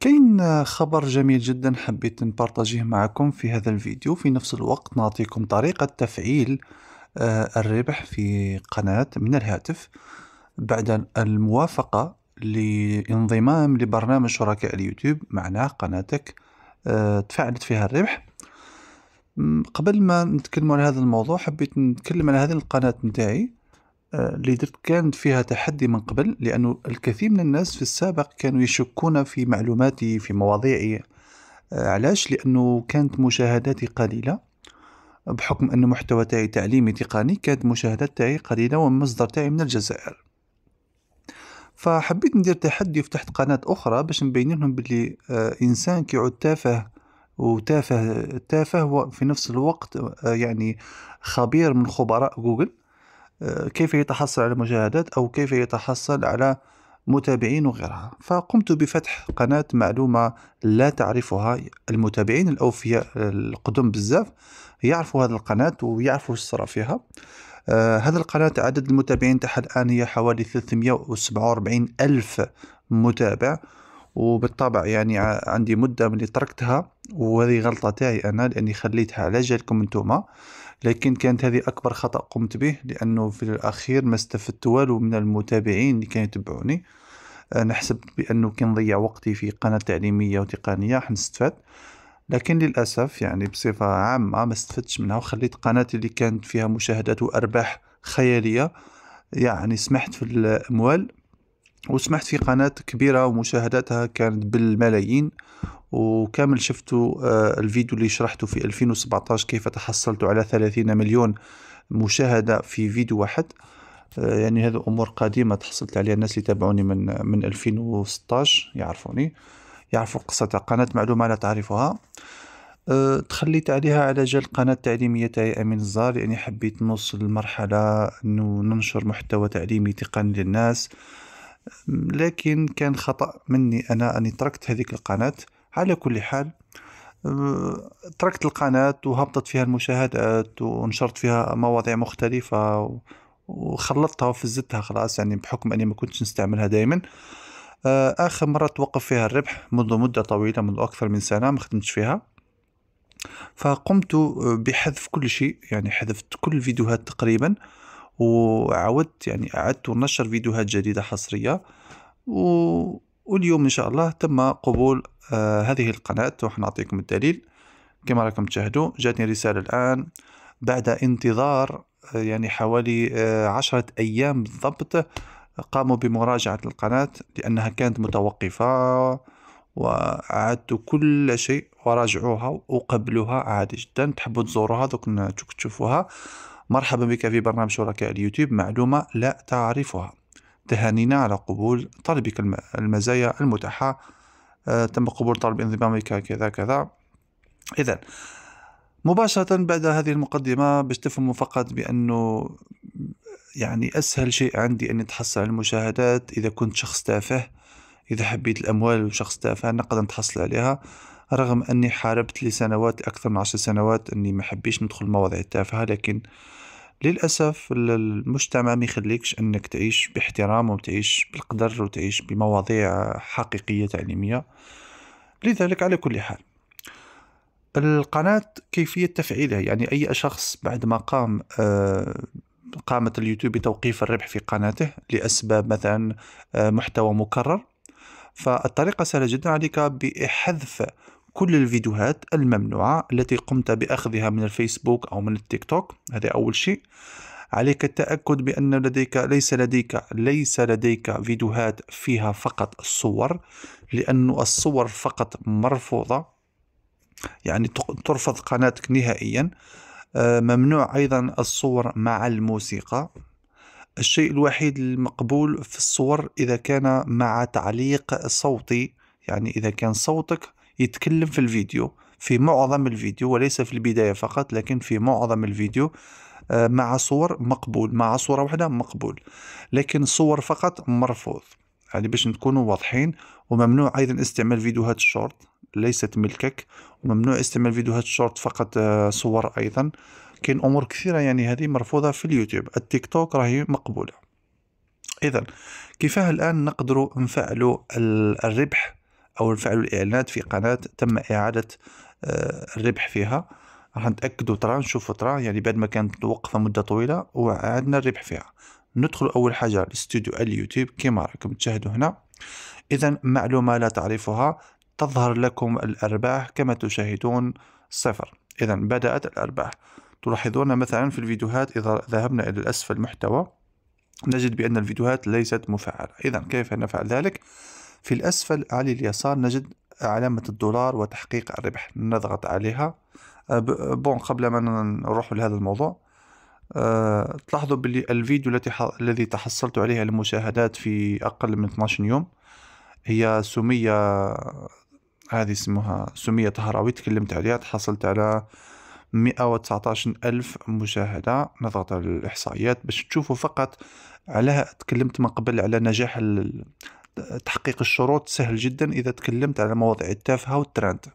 كاين خبر جميل جدا حبيت نبارطاجيه معكم في هذا الفيديو في نفس الوقت نعطيكم طريقة تفعيل آه، الربح في قناة من الهاتف بعد الموافقة لانضمام لبرنامج شركاء اليوتيوب معناه قناتك آه، تفعلت فيها الربح قبل ما نتكلم على هذا الموضوع حبيت نتكلم على هذه القناة نتاعي اللي درت كانت فيها تحدي من قبل لأنه الكثير من الناس في السابق كانوا يشكون في معلوماتي في مواضيعي آه، علاش لأنه كانت مشاهداتي قليلة بحكم أن محتوى تاعي تعليمي تقني كانت مشاهدات تاعي قليلة ومصدر تاعي من الجزائر فحبيت ندير تحدي وفتحت قناة أخرى باش نبين لهم بلي آه، إنسان كيعود تافه وتافه تافه في نفس الوقت آه، يعني خبير من خبراء جوجل كيف يتحصل على مشاهدات أو كيف يتحصل على متابعين وغيرها فقمت بفتح قناة معلومة لا تعرفها المتابعين الأوفياء القدم بزاف يعرفوا هذه القناة ويعرفوا الصرا فيها آه هذه القناة عدد المتابعين تحت الآن هي حوالي 347 ألف متابع وبالطبع يعني عندي مدة من اللي تركتها وهذه غلطة تاعي أنا لأني خليتها على جالكم انتوما لكن كانت هذه أكبر خطأ قمت به لأنه في الأخير ما استفدت والو من المتابعين اللي كانوا يتبعوني آه، نحسب بأنه كنضيع وقتي في قناة تعليمية وتقنية نستفاد لكن للأسف يعني بصفة عامة ما استفدتش منها وخليت قناتي اللي كانت فيها مشاهدات وأرباح خيالية يعني سمحت في الأموال وسمحت في قناة كبيرة ومشاهداتها كانت بالملايين وكامل شفتوا آه، الفيديو اللي شرحته في 2017 كيف تحصلت على 30 مليون مشاهدة في فيديو واحد آه، يعني هذا أمور قديمة تحصلت عليها الناس اللي تابعوني من من 2016 يعرفوني يعرفوا القصة تاع قناة معلومة لا تعرفها آه، تخليت عليها على جال قناة تعليمية تاعي أمين الزار لأني يعني حبيت نوصل لمرحلة أنه ننشر محتوى تعليمي تقني للناس لكن كان خطأ مني أنا أني تركت هذيك القناة على كل حال آه، تركت القناة وهبطت فيها المشاهدات ونشرت فيها مواضيع مختلفة وخلطتها وفزتها خلاص يعني بحكم أني ما كنتش نستعملها دائما آه، آخر مرة توقف فيها الربح منذ مدة طويلة منذ أكثر من سنة ما خدمتش فيها فقمت بحذف كل شيء يعني حذفت كل الفيديوهات تقريبا وعودت يعني أعدت نشر فيديوهات جديدة حصرية و... واليوم إن شاء الله تم قبول آه هذه القناة وراح نعطيكم الدليل كما راكم تشاهدوا جاتني رسالة الآن بعد انتظار آه، يعني حوالي آه عشرة أيام بالضبط قاموا بمراجعة القناة لأنها كانت متوقفة وأعدت كل شيء وراجعوها وقبلوها عادي جدا تحبوا تزوروها دوك تشوفوها مرحبا بك في برنامج شركاء اليوتيوب معلومة لا تعرفها تهانينا على قبول طلبك المزايا المتاحة آه، تم قبول طلب انضمامك كذا كذا إذا مباشرة بعد هذه المقدمة باش تفهموا فقط بأنه يعني أسهل شيء عندي أني تحصل على المشاهدات إذا كنت شخص تافه إذا حبيت الأموال وشخص تافه نقدر نتحصل عليها رغم أني حاربت لسنوات أكثر من عشر سنوات أني ما حبيش ندخل المواضيع التافهة لكن للأسف المجتمع ما يخليكش أنك تعيش باحترام وتعيش بالقدر وتعيش بمواضيع حقيقية تعليمية لذلك على كل حال القناة كيفية تفعيلها يعني أي شخص بعد ما قام آه، قامت اليوتيوب بتوقيف الربح في قناته لأسباب مثلا آه، محتوى مكرر فالطريقة سهلة جدا عليك بحذف كل الفيديوهات الممنوعة التي قمت بأخذها من الفيسبوك أو من التيك توك هذا أول شيء عليك التأكد بأن لديك ليس لديك ليس لديك فيديوهات فيها فقط الصور لأن الصور فقط مرفوضة يعني ترفض قناتك نهائيا آه، ممنوع أيضا الصور مع الموسيقى الشيء الوحيد المقبول في الصور إذا كان مع تعليق صوتي يعني إذا كان صوتك يتكلم في الفيديو في معظم الفيديو وليس في البداية فقط لكن في معظم الفيديو آه، مع صور مقبول مع صورة واحدة مقبول لكن صور فقط مرفوض يعني باش نكونوا واضحين وممنوع أيضا استعمال فيديوهات الشورت ليست ملكك وممنوع استعمال فيديوهات الشورت فقط آه، صور أيضا كاين أمور كثيرة يعني هذه مرفوضة في اليوتيوب التيك توك راهي مقبولة إذا كيفاه الآن نقدروا نفعلوا الربح او نفعلوا الاعلانات في قناه تم اعاده آه، الربح فيها راح نتاكدوا ترى نشوفوا ترى يعني بعد ما كانت موقفه مده طويله وعادنا الربح فيها ندخل اول حاجه الاستوديو اليوتيوب كما راكم تشاهدوا هنا اذا معلومه لا تعرفها تظهر لكم الارباح كما تشاهدون صفر اذا بدات الارباح تلاحظون مثلا في الفيديوهات اذا ذهبنا الى الاسفل المحتوى نجد بأن الفيديوهات ليست مفعلة إذا كيف نفعل ذلك؟ في الأسفل على اليسار نجد علامة الدولار وتحقيق الربح نضغط عليها أه، بون قبل ما نروح لهذا الموضوع أه تلاحظوا باللي الفيديو التي الذي تحصلت عليه المشاهدات في أقل من 12 يوم هي سمية هذه اسمها سمية طهراوي تكلمت عليها تحصلت على 119 ألف مشاهدة نضغط على الإحصائيات باش تشوفوا فقط على تكلمت من قبل على نجاح تحقيق الشروط سهل جدا إذا تكلمت على مواضيع التافهة والترند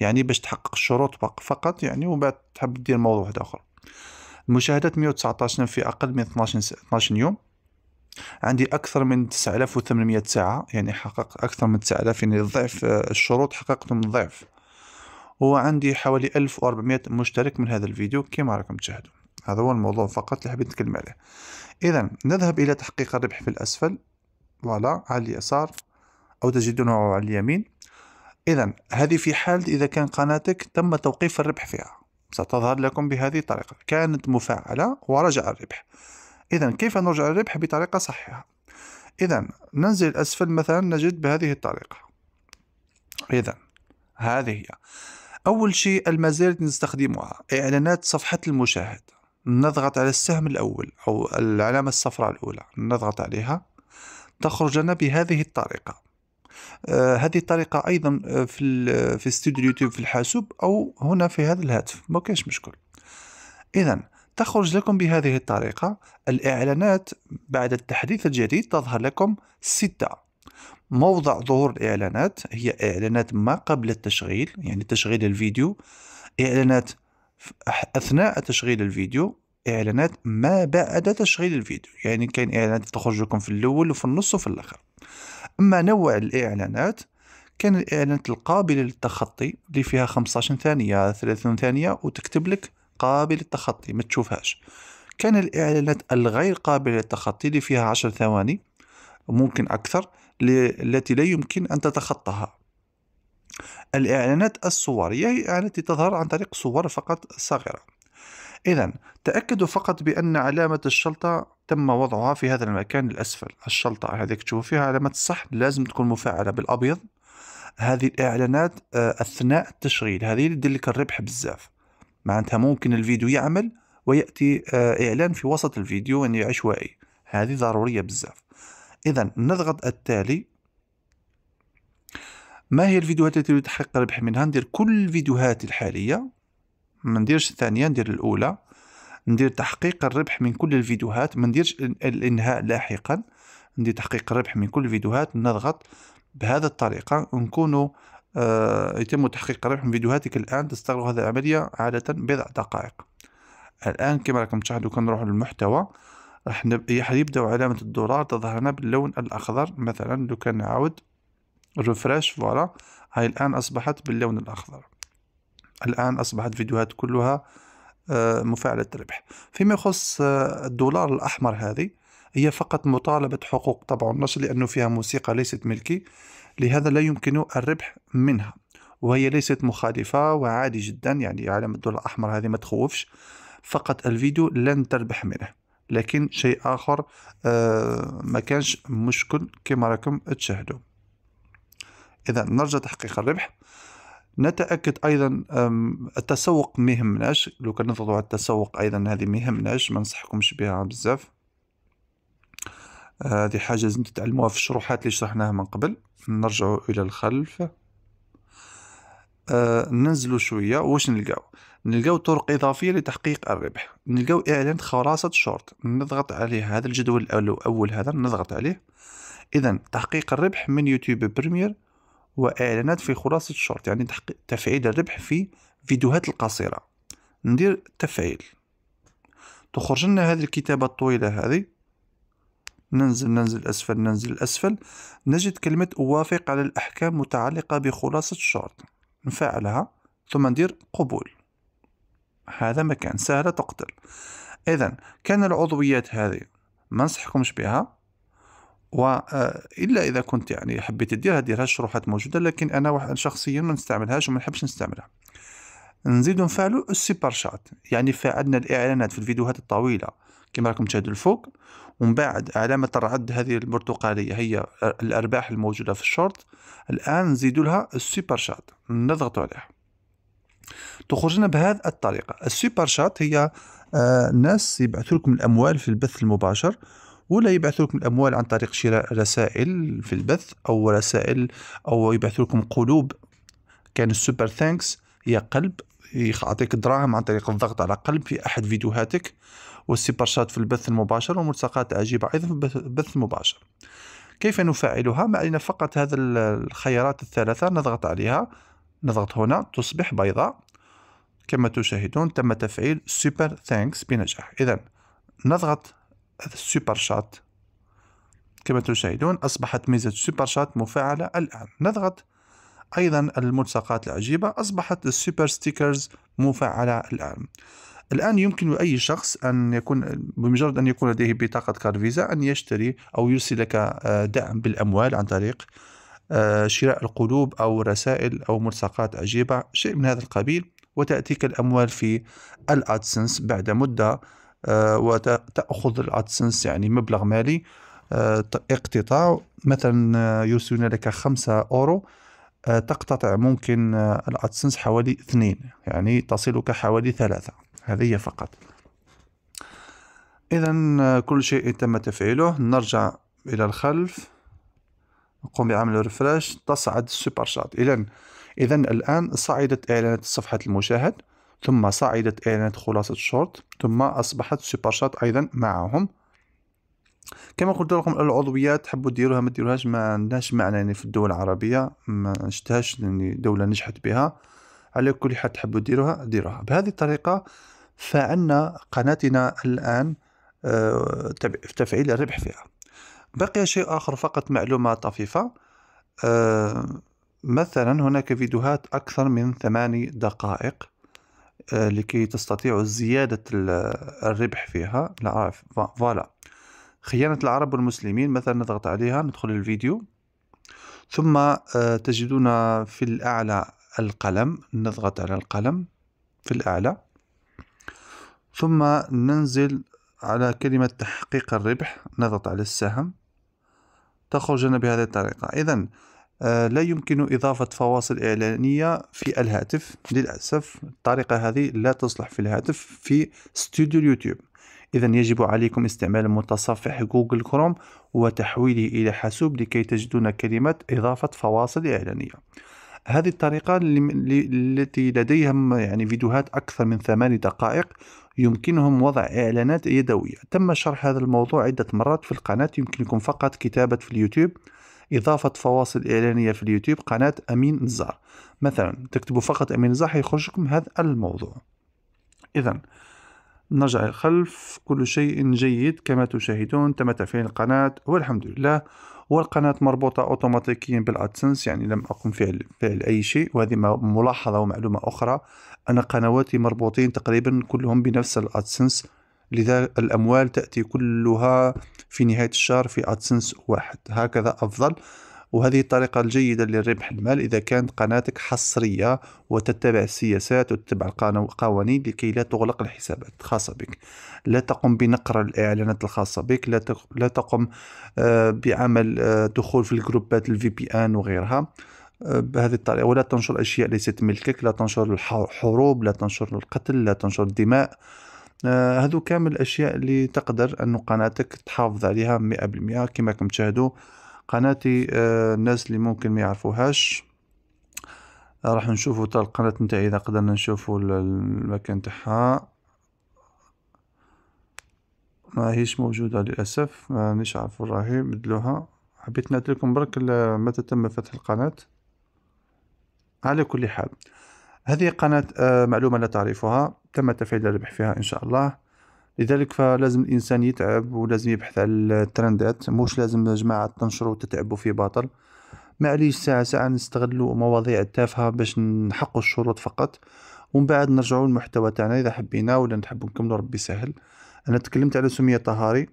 يعني باش تحقق الشروط فقط يعني ومن بعد تحب دير موضوع واحد آخر المشاهدات 119 في أقل من 12 12 يوم عندي أكثر من 9800 ساعة يعني حققت أكثر من 9000 يعني ضعف آه، الشروط حققتهم ضعف وعندي حوالي 1400 مشترك من هذا الفيديو كما راكم تشاهدوا هذا هو الموضوع فقط اللي حبيت نتكلم عليه إذا نذهب إلى تحقيق الربح في الأسفل فوالا على اليسار أو تجدونه على اليمين إذا هذه في حال إذا كان قناتك تم توقيف الربح فيها ستظهر لكم بهذه الطريقة كانت مفعلة ورجع الربح إذا كيف نرجع الربح بطريقة صحيحة إذا ننزل أسفل مثلا نجد بهذه الطريقة إذا هذه هي أول شيء المزايا نستخدمها إعلانات صفحة المشاهد نضغط على السهم الأول أو العلامة الصفراء الأولى نضغط عليها تخرج لنا بهذه الطريقة آه، هذه الطريقة أيضا آه، في آه، في استوديو اليوتيوب في الحاسوب أو هنا في هذا الهاتف ما كاش مشكل إذا تخرج لكم بهذه الطريقة الإعلانات بعد التحديث الجديد تظهر لكم ستة موضع ظهور الإعلانات هي إعلانات ما قبل التشغيل يعني تشغيل الفيديو إعلانات أثناء تشغيل الفيديو اعلانات ما بعد تشغيل الفيديو يعني كاين اعلانات تخرج لكم في الاول وفي النص وفي الاخر اما نوع الاعلانات كان الاعلانات القابله للتخطي اللي فيها 15 ثانيه 30 ثانيه وتكتب لك قابل للتخطي ما تشوفهاش كان الاعلانات الغير قابله للتخطي اللي فيها 10 ثواني ممكن اكثر التي لا يمكن ان تتخطاها الاعلانات الصوريه هي اعلانات تظهر عن طريق صور فقط صغيره إذا تأكدوا فقط بأن علامة الشلطة تم وضعها في هذا المكان الأسفل الشلطة هذيك تشوف فيها علامة صح لازم تكون مفعلة بالأبيض هذه الإعلانات آه، أثناء التشغيل هذه اللي تدير لك الربح بزاف معناتها ممكن الفيديو يعمل ويأتي آه، إعلان في وسط الفيديو يعني عشوائي هذه ضرورية بزاف إذا نضغط التالي ما هي الفيديوهات التي تحقق ربح منها ندير كل الفيديوهات الحالية ما نديرش الثانيه ندير الاولى ندير تحقيق الربح من كل الفيديوهات ما نديرش الانهاء لاحقا ندير تحقيق الربح من كل الفيديوهات نضغط بهذا الطريقه نكونوا آه يتم تحقيق الربح من فيديوهاتك الان تستغرق هذه العمليه عاده بضع دقائق الان كما راكم تشاهدوا كنروحوا للمحتوى راح يبداو علامه الدولار تظهر لنا باللون الاخضر مثلا لو كان نعاود ريفريش فوالا هاي الان اصبحت باللون الاخضر الآن أصبحت فيديوهات كلها آه، مفاعلة ربح فيما يخص آه، الدولار الأحمر هذه هي فقط مطالبة حقوق طبع النشر لأنه فيها موسيقى ليست ملكي لهذا لا يمكن الربح منها وهي ليست مخالفة وعادي جدا يعني علامة الدولار الأحمر هذه ما تخوفش فقط الفيديو لن تربح منه لكن شيء آخر آه، ما كانش مشكل كما راكم تشاهدوا إذا نرجع تحقيق الربح نتأكد أيضا التسوق مهمناش لو كان نضغطوا على التسوق أيضا هذه مهمناش ما نصحكمش بها بزاف آه، هذه حاجة لازم تتعلموها في الشروحات اللي شرحناها من قبل نرجع إلى الخلف آه، ننزلوا شوية واش نلقاو نلقاو طرق إضافية لتحقيق الربح نلقاو إعلان خلاصة شورت نضغط عليه هذا الجدول الأول هذا نضغط عليه إذا تحقيق الربح من يوتيوب بريمير وإعلانات في خلاصة الشورت يعني تفعيل الربح في فيديوهات القصيرة ندير تفعيل تخرج لنا هذه الكتابة الطويلة هذه ننزل ننزل أسفل ننزل أسفل نجد كلمة أوافق على الأحكام متعلقة بخلاصة الشورت نفعلها ثم ندير قبول هذا مكان سهلة تقتل إذا كان العضويات هذه ما نصحكمش بها والا آه، اذا كنت يعني حبيت تديرها ديرها الشروحات موجوده لكن انا شخصيا ما نستعملهاش وما نحبش نستعملها نزيدو نفعلو السوبر شات يعني فعلنا الاعلانات في الفيديوهات الطويله كما راكم تشاهدوا الفوق ومن بعد علامة الرعد هذه البرتقالية هي الأرباح الموجودة في الشورت الآن نزيد لها السوبر شات نضغط عليها تخرجنا بهذه الطريقة السوبر شات هي آه الناس يبعثوا لكم الأموال في البث المباشر ولا يبعثوا لكم الأموال عن طريق شراء رسائل في البث أو رسائل أو يبعثوا لكم قلوب كان السوبر ثانكس هي قلب يعطيك دراهم عن طريق الضغط على قلب في أحد فيديوهاتك والسوبر شات في البث المباشر وملصقات عجيبه أيضا في البث المباشر كيف نفعلها؟ ما علينا فقط هذا الخيارات الثلاثة نضغط عليها نضغط هنا تصبح بيضاء كما تشاهدون تم تفعيل سوبر ثانكس بنجاح إذا نضغط السوبر شات كما تشاهدون أصبحت ميزة سوبر شات مفعلة الآن نضغط أيضا الملصقات العجيبة أصبحت السوبر ستيكرز مفعلة الآن الآن يمكن لأي شخص أن يكون بمجرد أن يكون لديه بطاقة كارفيزا أن يشتري أو يرسل لك آه، دعم بالأموال عن طريق آه، شراء القلوب أو رسائل أو ملصقات عجيبة شيء من هذا القبيل وتأتيك الأموال في الأدسنس بعد مدة آه، وتأخذ الأدسنس يعني مبلغ مالي آه، اقتطاع مثلا آه، يرسلون لك خمسة أورو تقتطع ممكن الأدسنس حوالي اثنين يعني تصلك حوالي ثلاثة هذه هي فقط إذا كل شيء تم تفعيله نرجع إلى الخلف نقوم بعمل ريفرش تصعد السوبر شات إذا إذا الآن صعدت إعلانات صفحة المشاهد ثم صعدت إعلانات خلاصة شورت ثم أصبحت سوبر شات أيضا معهم كما قلت لكم العضويات تحبوا ديروها ما ديروهاش ما عندهاش معنى يعني في الدول العربية ما شتهاش يعني دولة نجحت بها على كل حال تحبوا ديروها ديروها بهذه الطريقة فعنا قناتنا الآن آه، تفعيل الربح فيها بقي شيء آخر فقط معلومة طفيفة آه، مثلا هناك فيديوهات أكثر من ثماني دقائق آه، لكي تستطيعوا زيادة الربح فيها لا آه، فوالا خيانة العرب والمسلمين مثلا نضغط عليها ندخل الفيديو ثم آه، تجدون في الأعلى القلم نضغط على القلم في الأعلى ثم ننزل على كلمة تحقيق الربح نضغط على السهم تخرج لنا بهذه الطريقة إذا آه، لا يمكن إضافة فواصل إعلانية في الهاتف للأسف الطريقة هذه لا تصلح في الهاتف في ستوديو اليوتيوب إذا يجب عليكم استعمال متصفح جوجل كروم وتحويله إلى حاسوب لكي تجدون كلمة إضافة فواصل إعلانية هذه الطريقة التي لديهم يعني فيديوهات أكثر من ثمان دقائق يمكنهم وضع إعلانات يدوية تم شرح هذا الموضوع عدة مرات في القناة يمكنكم فقط كتابة في اليوتيوب إضافة فواصل إعلانية في اليوتيوب قناة أمين نزار مثلا تكتبوا فقط أمين نزار حيخرج لكم هذا الموضوع إذا نرجع الخلف كل شيء جيد كما تشاهدون تم تفعيل القناة والحمد لله والقناة مربوطة أوتوماتيكيا بالأدسنس يعني لم أقم فعل, فعل أي شيء وهذه ملاحظة ومعلومة أخرى أن قنواتي مربوطين تقريبا كلهم بنفس الأدسنس لذا الأموال تأتي كلها في نهاية الشهر في أدسنس واحد هكذا أفضل وهذه الطريقة الجيدة للربح المال إذا كانت قناتك حصرية وتتبع السياسات وتتبع القوانين لكي لا تغلق الحسابات الخاصة بك لا تقم بنقر الإعلانات الخاصة بك لا تقم آه، بعمل آه، دخول في الجروبات الفي بي آن وغيرها آه، بهذه الطريقة ولا تنشر أشياء ليست ملكك لا تنشر الحروب لا تنشر القتل لا تنشر الدماء هذو آه، كامل الاشياء اللي تقدر ان قناتك تحافظ عليها 100% كما راكم تشاهدوا قناتي آه، الناس اللي ممكن ما يعرفوهاش راح نشوفوا تاع القناه نتاعي اذا قدرنا نشوفوا المكان تاعها ما هيش موجوده للاسف ما نيش عارف راهي بدلوها حبيت نعطيكم برك متى تم فتح القناه على كل حال هذه قناة آه، معلومة لا تعرفها تم تفعيل الربح فيها إن شاء الله لذلك فلازم الإنسان يتعب ولازم يبحث على الترندات مش لازم جماعة تنشروا وتتعبوا في باطل معليش ساعة ساعة نستغلوا مواضيع التافهة باش نحقوا الشروط فقط ومن بعد نرجعوا للمحتوى تاعنا إذا حبينا ولا نحبوا نكملوا ربي يسهل أنا تكلمت على سمية طهاري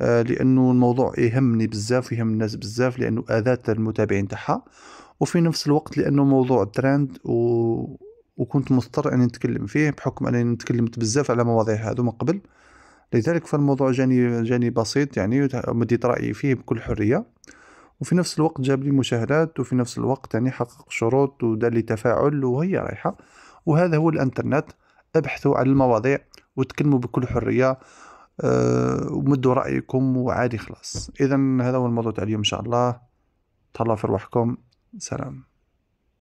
آه، لأنه الموضوع يهمني بزاف ويهم الناس بزاف لأنه آذات المتابعين تاعها وفي نفس الوقت لانه موضوع ترند و... وكنت مضطر اني نتكلم فيه بحكم انني تكلمت بزاف على مواضيع هذو من قبل لذلك فالموضوع جاني جاني بسيط يعني مديت رايي فيه بكل حريه وفي نفس الوقت جاب لي مشاهدات وفي نفس الوقت يعني حقق شروط ودار لي تفاعل وهي رايحه وهذا هو الانترنت ابحثوا عن المواضيع وتكلموا بكل حريه أه ومدوا رايكم وعادي خلاص اذا هذا هو الموضوع تاع اليوم ان شاء الله تهلاو في روحكم 사람.